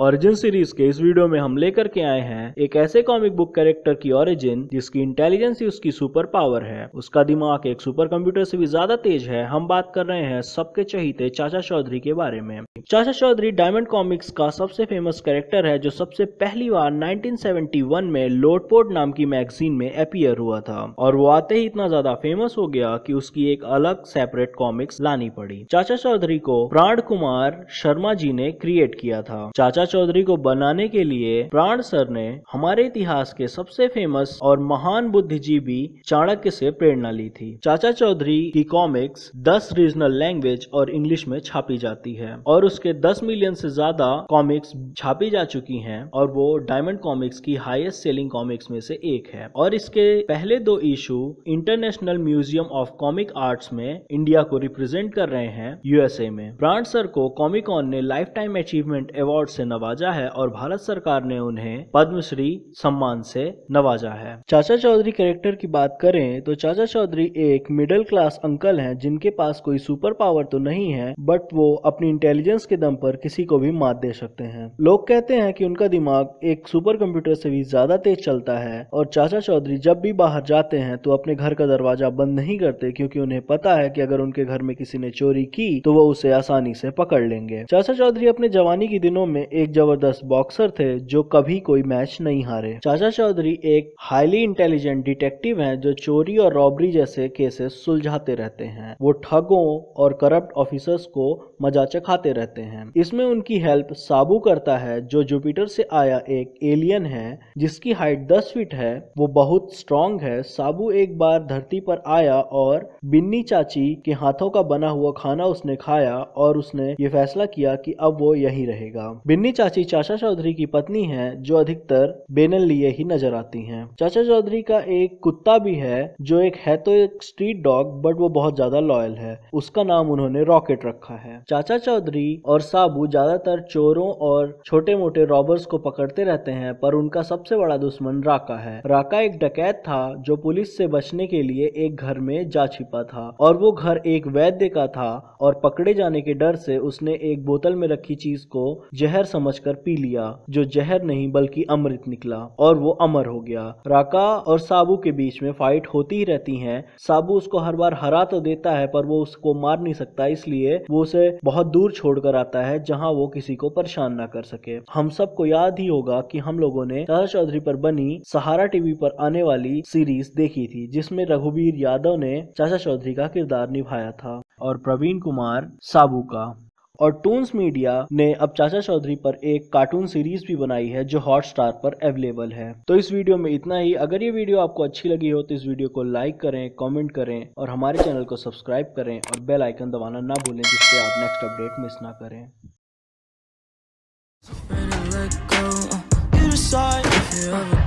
Origin series के इस video में हम लेकर के आए हैं एक ऐसे कॉमिक बुक कैरेक्टर की ओरिजिन जिसकी इंटेलिजेंस ही उसकी सुपर पावर है उसका दिमाग एक सुपर कंप्यूटर से भी ज्यादा तेज है हम बात कर रहे हैं सबके चहीते चाचा चौधरी के बारे में चाचा चौधरी डायमंड कॉमिक्स का सबसे फेमस कैरेक्टर है जो सबसे पहली बार नाइनटीन में लोटपोर्ट नाम की मैगजीन में अपियर हुआ था और वो आते ही इतना ज्यादा फेमस हो गया की उसकी एक अलग सेपरेट कॉमिक्स लानी पड़ी चाचा चौधरी को प्राण कुमार शर्मा जी ने क्रिएट किया था चाचा आशा चौधरी को बनाने के लिए प्राण सर ने हमारे इतिहास के सबसे फेमस और महान बुद्धिजीवी चाणक्य से प्रेरणा ली थी चाचा चौधरी की कॉमिक्स 10 रीजनल लैंग्वेज और इंग्लिश में छापी जाती है और उसके 10 मिलियन से ज्यादा कॉमिक्स छापी जा चुकी हैं और वो डायमंड कॉमिक्स की हाईएस्ट सेलिंग कॉमिक्स में से एक है और इसके पहले दो issue international museum of comic arts में इंडिया को रिप्रेजेंट कर रहे हैं यूएसए में ब्रांड सर को कॉमिकॉन ने लाइफ टाइम अचीवमेंट अवार्ड से नवाजा है और भारत सरकार ने उन्हें पद्मश्री सम्मान से नवाजा है चाचा चौधरी कैरेक्टर की बात करें तो चाचा चौधरी एक मिडिल क्लास अंकल हैं जिनके पास कोई सुपर पावर तो नहीं है बट वो अपनी इंटेलिजेंस के दम पर किसी को भी मात दे सकते हैं लोग कहते हैं कि उनका दिमाग एक सुपर कंप्यूटर से भी ज्यादा तेज चलता है और चाचा चौधरी जब भी बाहर जाते हैं तो अपने घर का दरवाजा बंद नहीं करते क्योंकि उन्हें पता है कि अगर उनके घर में किसी ने चोरी की तो वो उसे आसानी से पकड़ लेंगे चाचा चौधरी अपने जवानी के दिनों में एक जबरदस्त बॉक्सर थे जो कभी कोई मैच नहीं हारे चाचा चौधरी एक हाईली इंटेलिजेंट डिटेक्टिव हैं जो चोरी और रॉबरी जैसे केसेस सुलझाते रहते हैं वो ठगों और करप्ट ऑफिसर्स को मजा चखाते रहते हैं इसमें उनकी हेल्प साबू करता है जो जुपिटर से आया एक एलियन है जिसकी हाइट दस फीट है वो बहुत स्ट्रांग है साबू एक बार धरती पर आया और बिन्नी चाची के हाथों का बना हुआ खाना उसने खाया और उसने ये फैसला किया कि अब वो यही रहेगा बिन्नी मेरी चाची चाचा चौधरी की पत्नी है जो अधिकतर बेनल लिए ही नजर आती हैं। चाचा चौधरी का एक कुत्ता भी है जो एक है तो एक स्ट्रीट डॉग बट वो बहुत ज्यादा लॉयल है उसका नाम उन्होंने रॉकेट रखा है चाचा चौधरी और साबू ज्यादातर चोरों और छोटे मोटे रॉबर्स को पकड़ते रहते हैं पर उनका सबसे बड़ा दुश्मन राका है राका एक डकैत था जो पुलिस से बचने के लिए एक घर में जा छिपा था और वो घर एक वैद्य का था और पकड़े जाने के डर से उसने एक बोतल में रखी चीज को जहर सम समझकर पी लिया जो जहर नहीं बल्कि अमृत निकला और वो अमर हो गया राका और साबू के बीच में फाइट होती ही रहती है साबू उसको हर बार हरा तो देता है पर वो उसको मार नहीं सकता इसलिए वो उसे बहुत दूर छोड़कर आता है जहाँ वो किसी को परेशान ना कर सके हम सबको याद ही होगा कि हम लोगों ने तह चौधरी पर बनी सहारा टीवी पर आने वाली सीरीज देखी थी जिसमें रघुवीर यादव ने चाचा चौधरी का किरदार निभाया था और प्रवीण कुमार साबू का और टून्स मीडिया ने अब चाचा चौधरी पर एक कार्टून सीरीज भी बनाई है जो हॉटस्टार पर अवेलेबल है तो इस वीडियो में इतना ही अगर ये वीडियो आपको अच्छी लगी हो तो इस वीडियो को लाइक करें कमेंट करें और हमारे चैनल को सब्सक्राइब करें और बेल आइकन दबाना ना भूलें जिससे आप नेक्स्ट अपडेट मिस ना करें